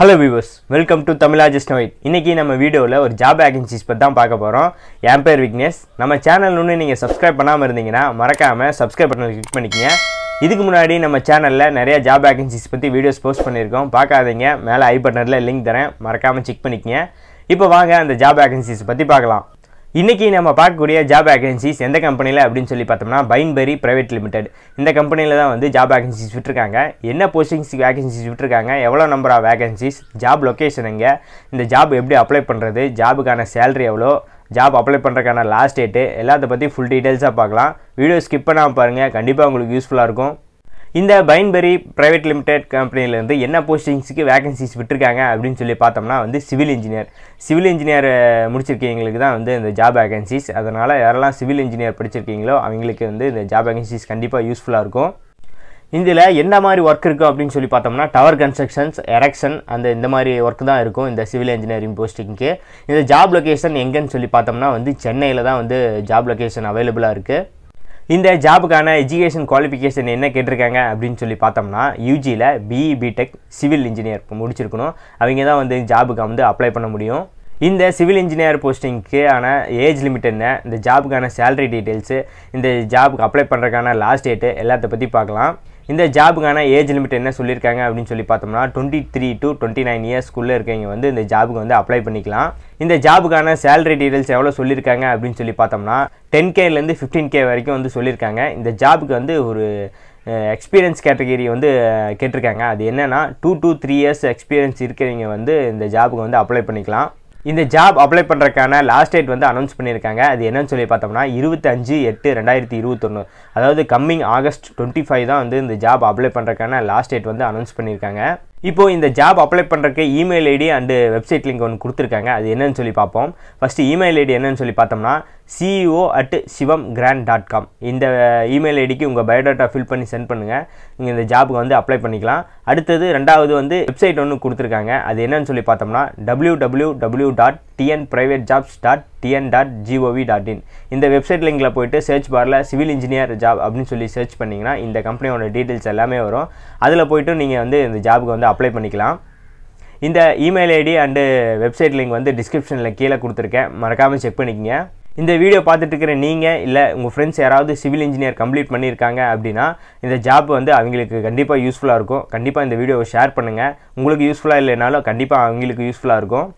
hello viewers welcome to Tamizha white இன்றைக்கி நம்ம வீடியோவில் ஒரு ஜாப் வேகன்சிஸ் பற்றி தான் பார்க்க போகிறோம் என் பேர் விக்னேஷ் நம்ம சேனல் ஒன்று நீங்கள் சப்ஸ்கிரைப் பண்ணாமல் இருந்தீங்கன்னா மறக்காமல் சப்ஸ்கிரைப் பட்டனை கிளிக் பண்ணிக்கங்க இதுக்கு முன்னாடி நம்ம சேனலில் நிறையா ஜாப் வேகன்சிஸ் பற்றி வீடியோஸ் போஸ்ட் பண்ணியிருக்கோம் பார்க்காதீங்க மேலே ஐ பட்டனில் லிங்க் தரேன் மறக்காமல் செக் பண்ணிக்கங்க இப்போ வாங்க அந்த ஜாப் வேகன்சிஸ் பற்றி பார்க்கலாம் இன்றைக்கி நம்ம பார்க்கக்கூடிய ஜாப் வேகன்சிஸ் எந்த கம்பெனியில் அப்படின்னு சொல்லி பார்த்தோம்னா பைன்பெரி ப்ரைவேட் லிமிடெட் இந்த கம்பெனியில் தான் வந்து ஜாப் வேகன்சிஸ் விட்டுருக்காங்க என்ன போஸ்டிங்ஸ் வேகன்சிஸ் விட்டுருக்காங்க எவ்வளோ number of vacancies job location எங்கே இந்த ஜாப் எப்படி அப்ளை பண்ணுறது ஜாபுக்கான சேலரி எவ்வளோ ஜாப் அப்ளை பண்ணுறதுக்கான லாஸ்ட் டேட்டு எல்லாத்தை பற்றி ஃபுல் டீட்டெயில்ஸாக பார்க்கலாம் வீடியோ ஸ்கிப் பண்ணாமல் பாருங்கள் கண்டிப்பாக உங்களுக்கு யூஸ்ஃபுல்லாக இருக்கும் இந்த பைன்பெரி ப்ரைவேட் லிமிடெட் கம்பெனிலேருந்து என்ன போஸ்டிங்ஸுக்கு வேகன்சிஸ் விட்டுருக்காங்க அப்படின்னு சொல்லி பார்த்தோம்னா வந்து சிவில் இன்ஜினியர் சிவில் இன்ஜினியர் முடிச்சிருக்கீங்களுக்கு தான் வந்து இந்த ஜாப் வேகன்சிஸ் அதனால் யாரெல்லாம் சிவில் இன்ஜினியர் படிச்சிருக்கீங்களோ அவங்களுக்கு வந்து இந்த ஜாப் வேகன்சிஸ் கண்டிப்பாக யூஸ்ஃபுல்லாக இருக்கும் இதில் என்ன மாதிரி ஒர்க் இருக்கும் அப்படின்னு சொல்லி பார்த்தோம்னா டவர் கன்ஸ்ட்ரக்ஷன்ஸ் எரக்ஷன் அந்த இந்த மாதிரி ஒர்க் தான் இருக்கும் இந்த சிவில் இன்ஜினியரிங் போஸ்டிங்க்கு இந்த ஜாப் லொக்கேஷன் எங்கேன்னு சொல்லி பார்த்தோம்னா வந்து சென்னையில் தான் வந்து ஜாப் லொக்கேஷன் அவைலபிளாக இருக்குது இந்த ஜாபுக்கான எஜுகேஷன் குவாலிஃபிகேஷன் என்ன கேட்டிருக்காங்க அப்படின்னு சொல்லி பார்த்தோம்னா யூஜியில் பிஇ பிடெக் சிவில் இன்ஜினியர் முடிச்சிருக்கணும் அவங்க தான் வந்து ஜாபுக்கு வந்து அப்ளை பண்ண முடியும் இந்த சிவில் இன்ஜினியர் போஸ்டிங்க்கு ஆனால் ஏஜ் லிமிட் என்ன இந்த ஜாபுக்கான சேலரி டீட்டெயில்ஸு இந்த ஜாபுக்கு அப்ளை பண்ணுறதுக்கான லாஸ்ட் டேட்டு எல்லாத்த பற்றி பார்க்கலாம் இந்த ஜாபுக்கான ஏஜ் லிமிட் என்ன சொல்லியிருக்காங்க அப்படின்னு சொல்லி பார்த்தோம்னா twenty three to twenty nine இயர்ஸ்குள்ளே இருக்கவங்க வந்து இந்த ஜாபுக்கு வந்து அப்ளை பண்ணிக்கலாம் இந்த ஜாபுக்கான சேலரி டீட்டெயில்ஸ் எவ்வளோ சொல்லியிருக்காங்க அப்படின்னு சொல்லி பார்த்தோம்னா டென் கேலேருந்து ஃபிஃப்டீன் கே வரைக்கும் வந்து சொல்லியிருக்காங்க இந்த ஜாபுக்கு வந்து ஒரு எக்ஸ்பீரியன்ஸ் கேட்டகரி வந்து கேட்டிருக்காங்க அது என்னென்னா two to three years experience இருக்கிறவங்க வந்து இந்த ஜாபுக்கு வந்து அப்ளை பண்ணிக்கலாம் இந்த ஜாப் அப்ளை பண்ணுறதுக்கான லாஸ்ட் டேட் வந்து அனௌன்ஸ் பண்ணியிருக்காங்க அது என்னன்னு சொல்லி பார்த்தோம்னா இருபத்தஞ்சு எட்டு ரெண்டாயிரத்தி இருபத்தொன்று அதாவது கம்மிங் ஆகஸ்ட் டுவெண்ட்டி ஃபைவ் தான் வந்து இந்த ஜாப் அப்ளை பண்ணுறதுக்கான லாஸ்ட் டேட் வந்து அனௌன்ஸ் பண்ணியிருக்காங்க இப்போது இந்த ஜாப் அப்ளை பண்ணுறக்கு email ID and website link ஒன்று கொடுத்துருக்காங்க அது என்னன்னு சொல்லி பார்ப்போம் ஃபஸ்ட்டு இமெயில் ஐடி என்னன்னு சொல்லி பார்த்தோம்னா CEO at Shivam grand dot com இந்த இமெயில் ஐடிக்கு உங்கள் பயோடாட்டா ஃபில் பண்ணி சென்ட் பண்ணுங்கள் நீங்கள் இந்த ஜாபுக்கு வந்து அப்ளை பண்ணிக்கலாம் அடுத்தது ரெண்டாவது வந்து வெப்சைட் ஒன்று கொடுத்துருக்காங்க அது என்னன்னு சொல்லி பார்த்தோம்னா W W W dot TN private jobs dot TN dot GOV dot in இந்த வெப்சைட் லிங்கில் போயிட்டு சர்ச் பாரில் சிவில் இன்ஜினியர் ஜாப் அப்படின்னு சொல்லி சர்ச் பண்ணிங்கன்னா இந்த கம்பெனியோட டீட்டெயில்ஸ் எல்லாமே வரும் அதில் போயிட்டு நீங்கள் வந்து இந்த ஜாபுக்கு வந்து அப்ளை பண்ணிக்கலாம் இந்த email ID and website link வந்து டிஸ்கிரிப்ஷனில் கீழே கொடுத்துருக்கேன் மறக்காமல் செக் பண்ணிக்கங்க இந்த வீடியோ பார்த்துட்டு இருக்கிற நீங்கள் இல்லை உங்கள் ஃப்ரெண்ட்ஸ் யாராவது சிவில் இன்ஜினியர் கம்ப்ளீட் பண்ணியிருக்காங்க அப்படின்னா இந்த ஜாப் வந்து அவங்களுக்கு கண்டிப்பாக யூஸ்ஃபுல்லாக இருக்கும் கண்டிப்பாக இந்த வீடியோவை ஷேர் பண்ணுங்கள் உங்களுக்கு யூஸ்ஃபுல்லாக இல்லைனாலும் கண்டிப்பாக அவங்களுக்கு யூஸ்ஃபுல்லாக இருக்கும்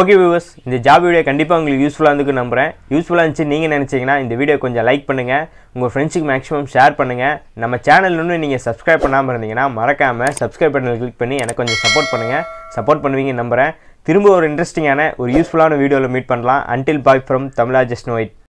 ஓகே வியூவர்ஸ் இந்த ஜாப் வீடியோ கண்டிப்பாக உங்களுக்கு யூஸ்ஃபுல்லாக இருந்துக்கு நம்புகிறேன் யூஸ்ஃபுல்லாக இருந்துச்சு நீங்கள் நினச்சிங்கன்னா இந்த வீடியோ கொஞ்சம் லைக் பண்ணுங்கள் உங்கள் ஃப்ரெண்ட்ஸுக்கு மேக்ஸிமம் ஷேர் பண்ணுங்கள் நம்ம சேனல் ஒன்று நீங்கள் சப்ஸ்கிரைப் பண்ணாமல் இருந்தீங்கன்னா மறக்காமல் சப்ஸ்கிரைப் பண்ணி கிளிக் பண்ணி எனக்கு கொஞ்சம் சப்போர்ட் பண்ணுங்கள் சப்போர்ட் பண்ணுவீங்க நம்புகிறேன் திரும்ப ஒரு இன்ட்ரெஸ்டிங்கான ஒரு யூஸ்ஃபுல்லான வீடியோவில் மீட் பண்ணலாம் அன்டில் பாய் ஃப்ரம் தமிழா ஜஸ்னோயிட்